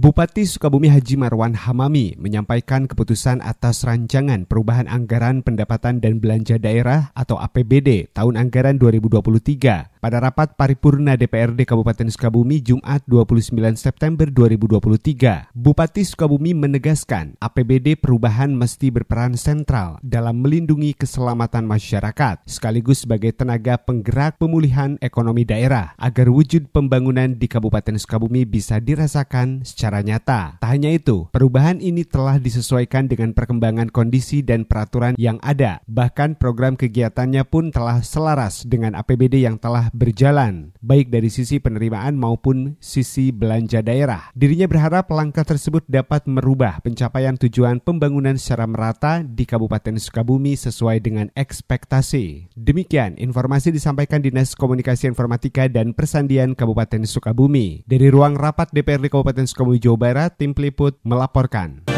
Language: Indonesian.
Bupati Sukabumi Haji Marwan Hamami menyampaikan keputusan atas rancangan perubahan anggaran pendapatan dan belanja daerah atau APBD tahun anggaran 2023 pada rapat paripurna DPRD Kabupaten Sukabumi Jumat 29 September 2023. Bupati Sukabumi menegaskan APBD perubahan mesti berperan sentral dalam melindungi keselamatan masyarakat sekaligus sebagai tenaga penggerak pemulihan ekonomi daerah agar wujud pembangunan di Kabupaten Sukabumi bisa dirasakan secara nyata. Tak hanya itu, perubahan ini telah disesuaikan dengan perkembangan kondisi dan peraturan yang ada. Bahkan program kegiatannya pun telah selaras dengan APBD yang telah berjalan, baik dari sisi penerimaan maupun sisi belanja daerah. Dirinya berharap langkah tersebut dapat merubah pencapaian tujuan pembangunan secara merata di Kabupaten Sukabumi sesuai dengan ekspektasi. Demikian informasi disampaikan Dinas Komunikasi Informatika dan Persandian Kabupaten Sukabumi. Dari ruang rapat DPRD Kabupaten Sukabumi, Jawa Barat, tim peliput melaporkan.